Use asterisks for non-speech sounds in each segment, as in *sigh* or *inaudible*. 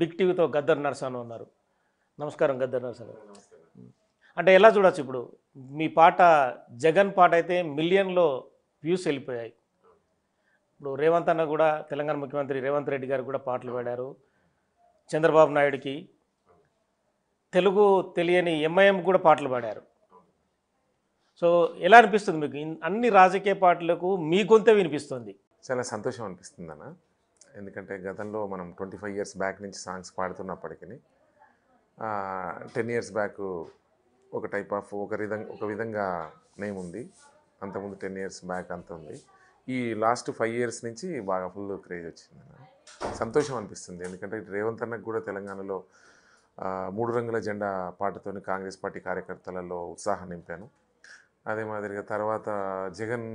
big టీవీతో Gaddar నరసాను ఉన్నారు నమస్కారం గద్దర్ నరసాను అంటే ఎలా చూడొచ్చు ఇప్పుడు మీ పాట జగన్ పాట అయితే మిలియన్లో వ్యూస్ వెళ్ళిపోయాయి ఇప్పుడు రేవంత్ అన్న కూడా తెలంగాణ ముఖ్యమంత్రి రేవంత్ రెడ్డి గారు కూడా పాటలు పాడారు చంద్రబాబు నాయుడికి తెలుగు తెలియని ఎంఐఎం కూడా పాటలు పాడారు సో ఎలా అనిపిస్తుంది మీకు అన్ని రాజకీయ పాటలకు మీ గొంతే వినిపిస్తుంది చాలా సంతోషం అనిపిస్తుంది అన్న ఎందుకంటే గతంలో మనం ట్వంటీ ఫైవ్ ఇయర్స్ బ్యాక్ నుంచి సాంగ్స్ పాడుతున్నప్పటికీ టెన్ ఇయర్స్ బ్యాక్ ఒక టైప్ ఆఫ్ ఒక విధంగా ఒక విధంగా నేమ్ ఉంది అంతకుముందు టెన్ ఇయర్స్ బ్యాక్ అంత ఉంది ఈ లాస్ట్ ఫైవ్ ఇయర్స్ నుంచి బాగా ఫుల్ క్రేజ్ వచ్చింది సంతోషం అనిపిస్తుంది ఎందుకంటే రేవంత్ అన్నకు కూడా తెలంగాణలో మూడు రంగుల జెండా పాటతోని కాంగ్రెస్ పార్టీ కార్యకర్తలలో ఉత్సాహం నింపాను అదే మాదిరిగా తర్వాత జగన్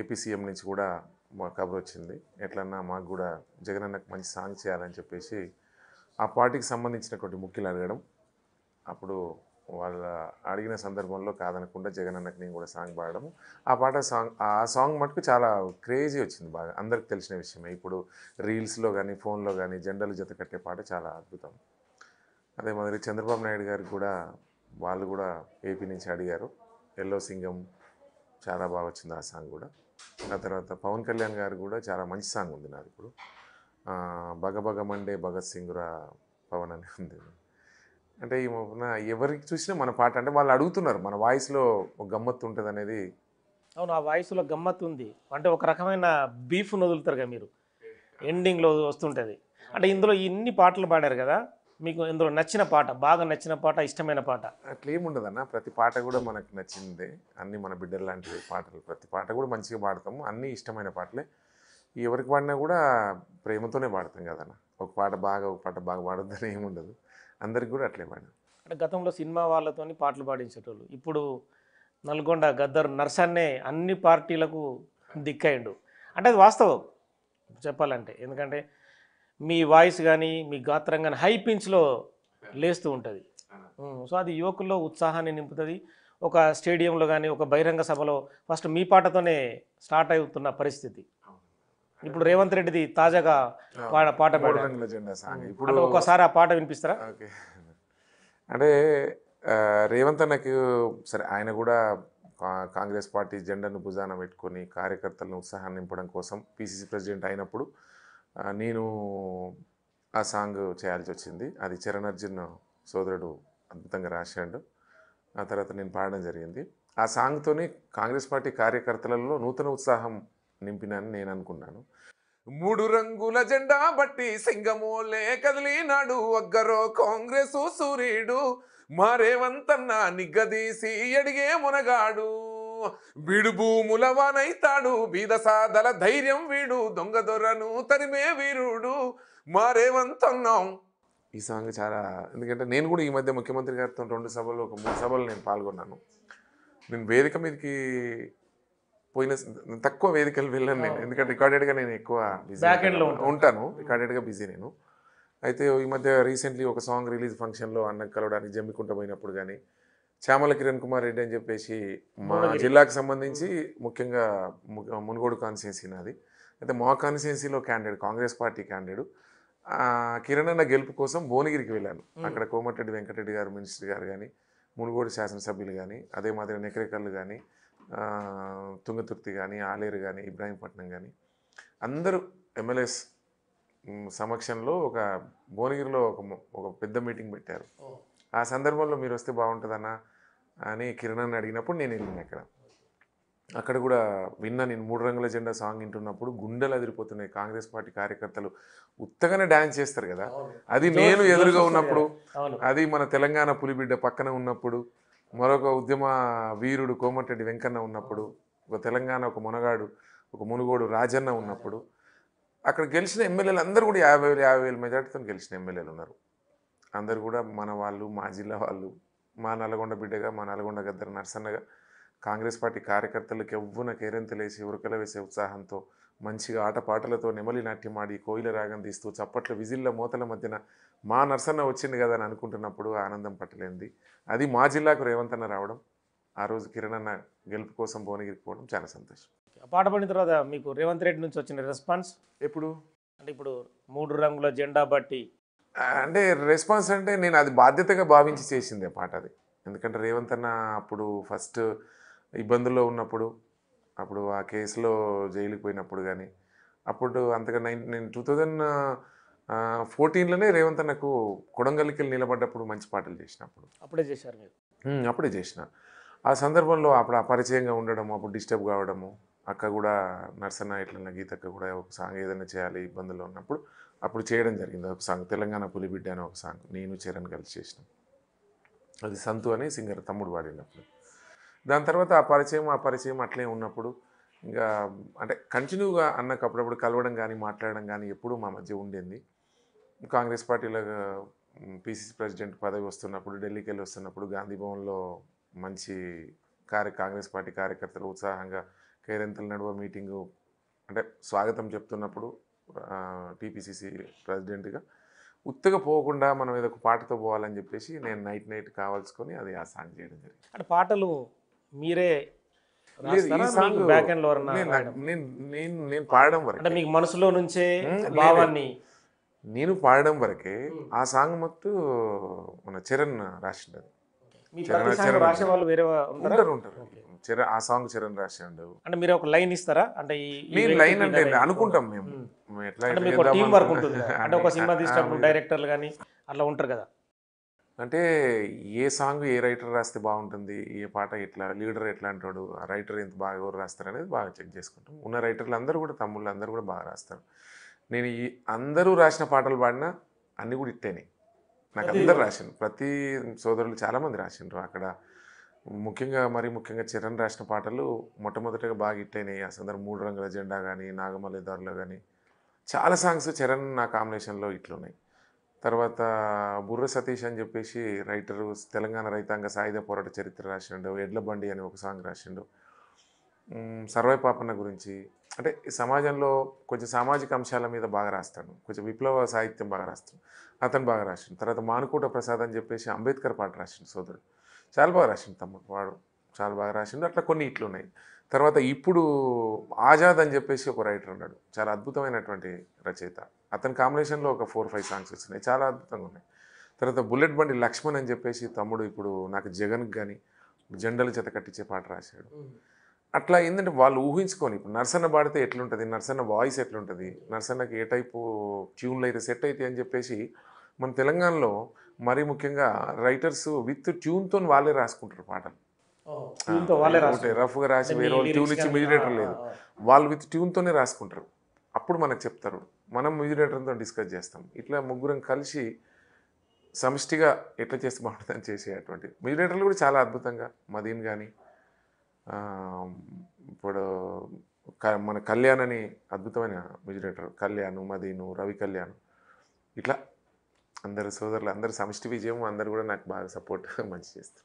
ఏపీ సీఎం నుంచి కూడా మా కబర్ వచ్చింది ఎట్లన్నా మాకు కూడా జగన్ అన్నకు మంచి సాంగ్ చేయాలని చెప్పేసి ఆ పార్టీకి సంబంధించినటువంటి ముఖ్యులు అడగడం అప్పుడు వాళ్ళ అడిగిన సందర్భంలో కాదనకుండా జగన్ అన్నకు నేను కూడా సాంగ్ పాడడం ఆ పాట సాంగ్ ఆ సాంగ్ మటుకు చాలా క్రేజీ వచ్చింది బాగా అందరికి తెలిసిన విషయమే ఇప్పుడు రీల్స్లో కానీ ఫోన్లో కానీ జెండలు జత కట్టే పాట చాలా అద్భుతం అదే మాదిరి చంద్రబాబు నాయుడు గారు కూడా వాళ్ళు కూడా ఏపీ నుంచి అడిగారు ఎల్లో సింగం చాలా బాగా వచ్చింది ఆ సాంగ్ కూడా ఆ తర్వాత పవన్ కళ్యాణ్ గారు కూడా చాలా మంచి సాంగ్ ఉంది నాది ఇప్పుడు బగ బగ మండే భగత్ సింగ్ రా పవన్ అని ఉంది అంటే ఈ ఎవరికి చూసినా మన పాట అంటే వాళ్ళు అడుగుతున్నారు మన వాయిస్లో ఒక గమ్మత్తు ఉంటుంది అనేది అవును ఆ వాయిస్లో గమ్మత్తు ఉంది అంటే ఒక రకమైన బీఫ్ వదులుతారు కదా మీరు ఎండింగ్లో వస్తుంటుంది అంటే ఇందులో ఇన్ని పాటలు పాడారు కదా మీకు ఇందులో నచ్చిన పాట బాగా నచ్చిన పాట ఇష్టమైన పాట అట్లా ఏముండదన్న ప్రతి పాట కూడా మనకు నచ్చిందే అన్ని మన బిడ్డలు లాంటి పాటలు ప్రతి పాట కూడా మంచిగా పాడతాము అన్ని ఇష్టమైన పాటలే ఎవరికి పాడినా కూడా ప్రేమతోనే పాడతాం కదన్న ఒక పాట బాగా ఒక పాట బాగా ఏమి ఏముండదు అందరికి కూడా అట్లే పాడాం అంటే గతంలో సినిమా వాళ్ళతో పాటలు పాడించేటోళ్ళు ఇప్పుడు నల్గొండ గద్దర్ నర్సన్నే అన్ని పార్టీలకు దిక్కయిండు అంటే అది వాస్తవం చెప్పాలంటే ఎందుకంటే మీ వాయిస్ కానీ మీ గాత్రం కానీ హై పించ్లో లేస్తూ ఉంటుంది సో అది యువకుల్లో ఉత్సాహాన్ని నింపుతుంది ఒక స్టేడియంలో కానీ ఒక బహిరంగ సభలో ఫస్ట్ మీ పాటతోనే స్టార్ట్ అవుతున్న పరిస్థితి ఇప్పుడు రేవంత్ రెడ్డిది తాజాగా పాట పాట ఇప్పుడు ఒకసారి ఆ పాట వినిపిస్తారా అంటే రేవంత్ అన్నకి సరే ఆయన కూడా కాంగ్రెస్ పార్టీ జెండాను భుజాన పెట్టుకొని కార్యకర్తలను ఉత్సాహాన్ని నింపడం కోసం పిసిసి ప్రెసిడెంట్ అయినప్పుడు నేను ఆ సాంగ్ చేయాల్సి వచ్చింది అది చరణ్ అర్జున్ సోదరుడు అద్భుతంగా రాశాడు ఆ తర్వాత నేను పాడడం జరిగింది ఆ సాంగ్తోనే కాంగ్రెస్ పార్టీ కార్యకర్తలలో నూతన ఉత్సాహం నింపినని నేను అనుకున్నాను మూడు రంగుల జెండా బట్టి సింగమోలే కదిలినాడు ఒగ్గరో కాంగ్రెసు సూర్యుడు మారేవంతన్నా నిగ్గదీసి అడిగే మునగాడు బీడు భూముల వానైతాడు బీద సాదల ధైర్యం వీడు దొంగ దొరను తరిమే వీరుడు మారేవంతున్నాం ఈ సాంగ్ చాలా ఎందుకంటే నేను కూడా ఈ మధ్య ముఖ్యమంత్రి గారితో రెండు సభలు ఒక మూడు సభలు నేను పాల్గొన్నాను నేను వేదిక మీదకి పోయిన తక్కువ వేదికలు వెళ్ళాను నేను ఎందుకంటే రికార్డెడ్గా నేను ఎక్కువ బిజీ ఉంటాను రికార్డెడ్గా బిజీ నేను అయితే ఈ మధ్య రీసెంట్లీ ఒక సాంగ్ రిలీజ్ ఫంక్షన్లో అన్న కలవడానికి జమ్మికుంట పోయినప్పుడు కానీ శ్యామల కిరణ్ కుమార్ రెడ్డి అని చెప్పేసి మా జిల్లాకు సంబంధించి ముఖ్యంగా మునుగోడు కాన్స్టిట్యున్సీ నాది అయితే మా కాన్స్టిట్యున్సీలో candidate Congress party candidate Kiran అన్న గెలుపు కోసం భువనగిరికి వెళ్ళాను అక్కడ కోమటిరెడ్డి వెంకటరెడ్డి గారు మినిస్టర్ గారు కానీ మునుగోడు శాసనసభ్యులు కానీ అదే మాదిరి నెకరేకర్లు కానీ తుంగతుర్తి కానీ ఆలేరు కానీ ఇబ్రాహీంపట్నం కానీ అందరూ ఎమ్మెల్యేస్ సమక్షంలో ఒక భువనగిరిలో ఒక ఒక పెద్ద మీటింగ్ పెట్టారు ఆ సందర్భంలో మీరు వస్తే బాగుంటుందన్నా అని కిరణ్ అడిగినప్పుడు నేను వెళ్ళింది అక్కడ అక్కడ కూడా విన్నా నేను మూడు రంగుల జెండా సాంగ్ వింటున్నప్పుడు గుండెలు అదిరిపోతున్నాయి కాంగ్రెస్ పార్టీ కార్యకర్తలు ఉత్తగానే డ్యాన్స్ చేస్తారు కదా అది నేను ఎదురుగా ఉన్నప్పుడు అది మన తెలంగాణ పులిబిడ్డ పక్కన ఉన్నప్పుడు మరొక ఉద్యమ వీరుడు కోమటిరెడ్డి వెంకన్న ఉన్నప్పుడు ఒక తెలంగాణ ఒక మునగాడు ఒక మునుగోడు రాజన్న ఉన్నప్పుడు అక్కడ గెలిచిన ఎమ్మెల్యేలు అందరూ కూడా యాభై వేలు యాభై వేలు మెజార్టీతో గెలిచిన ఎమ్మెల్యేలు ఉన్నారు అందరు కూడా మన వాళ్ళు మా జిల్లా వాళ్ళు మా నల్గొండ బిడ్డగా మా నల్గొండ గద్దర నర్సన్నగా కాంగ్రెస్ పార్టీ కార్యకర్తలకు ఎవ్వున కేరింతలేసి ఉరకల వేసే ఉత్సాహంతో మంచిగా ఆటపాటలతో నెమలి నాట్యమాడి కోయిల రాగం తీస్తూ చప్పట్లు విజిల్ల మోతల మధ్యన మా నర్సన్న వచ్చింది కదా అని అనుకుంటున్నప్పుడు ఆనందం పట్టలేంది అది మా జిల్లాకు రేవంత్ అన్న రావడం ఆ రోజు కిరణ్ అన్న గెలుపు కోసం భువనగిరికి పోవడం చాలా సంతోషం పాట పడిన తర్వాత మీకు రేవంత్ రెడ్డి నుంచి వచ్చిన రెస్పాన్స్ ఎప్పుడు అంటే ఇప్పుడు మూడు రంగుల జెండా బట్టి అంటే రెస్పాన్స్ అంటే నేను అది బాధ్యతగా భావించి చేసింది పాట అది ఎందుకంటే రేవంత్ అన్న అప్పుడు ఫస్ట్ ఇబ్బందుల్లో ఉన్నప్పుడు అప్పుడు ఆ కేసులో జైలుకి పోయినప్పుడు కానీ అప్పుడు అంతగా నైన్ నేను టూ థౌజండ్ ఫోర్టీన్లోనే రేవంత్ అన్నకు కొడంగల్కి నిలబడ్డప్పుడు మంచి పాటలు చేసినప్పుడు అప్పుడే చేశారు మీరు అప్పుడే చేసిన ఆ సందర్భంలో అప్పుడు అపరిచయంగా ఉండడము అప్పుడు డిస్టర్బ్ కావడము అక్క కూడా నర్సన్న ఇట్లన్న గీతక్క కూడా ఒక సాంగ్ ఏదైనా చేయాలి ఇబ్బందుల్లో ఉన్నప్పుడు అప్పుడు చేయడం జరిగింది ఒక సాంగ్ తెలంగాణ పులిబిడ్డ అనే ఒక సాంగ్ నేను చరణ్ కలిసి చేసినాం అది సంతు అనే సింగర్ తమ్ముడు వాడినప్పుడు దాని తర్వాత ఆ పరిచయం ఆ పరిచయం అట్లే ఉన్నప్పుడు ఇంకా అంటే కంటిన్యూగా అన్నకు అప్పుడప్పుడు కలవడం కానీ మాట్లాడడం కానీ ఎప్పుడూ మా మధ్య ఉండేది కాంగ్రెస్ పార్టీలో పీసీసీ ప్రెసిడెంట్ పదవి వస్తున్నప్పుడు ఢిల్లీకి వెళ్ళి వస్తున్నప్పుడు గాంధీ భవన్లో మంచి కార్య కాంగ్రెస్ పార్టీ కార్యకర్తలు ఉత్సాహంగా కేరెంతల నడువ మీటింగు అంటే స్వాగతం చెప్తున్నప్పుడు టీపీసీసీ ప్రెసిడెంట్గా ఉత్తగా పోకుండా మనం ఏదో ఒక పాటతో పోవాలని చెప్పేసి నేను నైట్ నైట్ కావాల్సుకొని అది ఆ సాంగ్ చేయడం జరిగింది అంటే పాటలు మీరే నేను నేను పాడడం వరకు అంటే మీకు మనసులో నుంచే భావాన్ని నేను పాడడం వరకే ఆ సాంగ్ మొత్తం మన చరణ్ రాసిండది రాసే వాళ్ళు వేరే ఉంటారు ఉంటారు చరణ్ ఆ సాంగ్ చరణ్ రాసిండు అంటే మీరు ఒక లైన్ ఇస్తారా అంటే లైన్ అంటే అనుకుంటాం మేము ఎట్లా టీం వర్క్ ఉంటుంది అంటే ఒక సినిమా *laughs* తీసినప్పుడు డైరెక్టర్లు కానీ అట్లా ఉంటారు కదా అంటే ఏ సాంగ్ ఏ రైటర్ రాస్తే బాగుంటుంది ఏ పాట ఎట్లా లీడర్ ఎట్లా అంటాడు ఆ రైటర్ ఎంత బాగా ఎవరు రాస్తారు అనేది బాగా చెక్ చేసుకుంటాం ఉన్న రైటర్లు అందరూ కూడా తమ్ముళ్ళు అందరూ కూడా బాగా రాస్తారు నేను ఈ అందరూ రాసిన పాటలు పాడినా అన్నీ కూడా ఇట్టేనే నాకు అందరు రాసిండు ప్రతి సోదరులు చాలామంది రాసిండ్రు అక్కడ ముఖ్యంగా మరి ముఖ్యంగా చరణ్ రాసిన పాటలు మొట్టమొదటిగా బాగా హిట్ అయినాయి ఆ సందర్భం మూడు రంగుల జెండా కానీ దారులు కానీ చాలా సాంగ్స్ చరణ్ నా కాంబినేషన్లో ఇట్లున్నాయి తర్వాత బుర్ర సతీష్ అని చెప్పేసి రైటరు తెలంగాణ రైతాంగ సాయుధ పోరాట చరిత్ర రాసిండు ఎడ్ల బండి అని ఒక సాంగ్ రాసిండు సర్వే పాపన్న గురించి అంటే సమాజంలో కొంచెం సామాజిక అంశాల మీద బాగా రాస్తాడు కొంచెం విప్లవ సాహిత్యం బాగా రాస్తాడు అతను బాగా రాసిండు తర్వాత మానుకోట ప్రసాద్ అని చెప్పేసి అంబేద్కర్ పాట రాసిండు సోదరుడు చాలా బాగా రాసిండు తమ్ముడు వాడు చాలా బాగా రాసిండు అట్లా కొన్ని ఇట్లున్నాయి తర్వాత ఇప్పుడు ఆజాద్ అని చెప్పేసి ఒక రైటర్ ఉన్నాడు చాలా అద్భుతమైనటువంటి రచయిత అతని కాంబినేషన్లో ఒక ఫోర్ ఫైవ్ సాంగ్స్ వచ్చినాయి చాలా అద్భుతంగా ఉన్నాయి తర్వాత బుల్లెట్ బండి లక్ష్మణ్ అని చెప్పేసి తమ్ముడు ఇప్పుడు నాకు జగన్కి కానీ జెండలు చేత కట్టించే పాట రాశాడు అట్లా ఏంటంటే వాళ్ళు ఊహించుకొని ఇప్పుడు నర్సన్న పాడితే ఎట్లుంటుంది నర్సన్న వాయిస్ ఎట్లుంటుంది నర్సన్నకి ఏ టైపు ట్యూన్లు అయితే సెట్ అవుతాయి అని చెప్పేసి మన తెలంగాణలో మరీ ముఖ్యంగా రైటర్స్ విత్ ట్యూన్తో వాళ్ళే రాసుకుంటారు పాటలు రఫ్గా రాసి వేరే వాళ్ళు ట్యూన్ ఇచ్చి మ్యూజినేటర్ లేదు వాళ్ళు విత్ ట్యూన్తోనే రాసుకుంటారు అప్పుడు మనకు చెప్తారు మనం మ్యూజినేటర్తో డిస్కస్ చేస్తాం ఇట్లా ముగ్గురం కలిసి సమిష్టిగా ఎట్లా చేస్తే బాగుంటుందని చేసేటువంటి మ్యూజినేటర్లు కూడా చాలా అద్భుతంగా మదీన్ కానీ ఇప్పుడు మన కళ్యాణ్ అని అద్భుతమైన విజనేటర్ కళ్యాణ్ మదీను రవి కళ్యాణ్ ఇట్లా అందరు సోదరులు అందరు సమిష్టి విజయం అందరు కూడా నాకు బాగా సపోర్ట్ మంచి చేస్తారు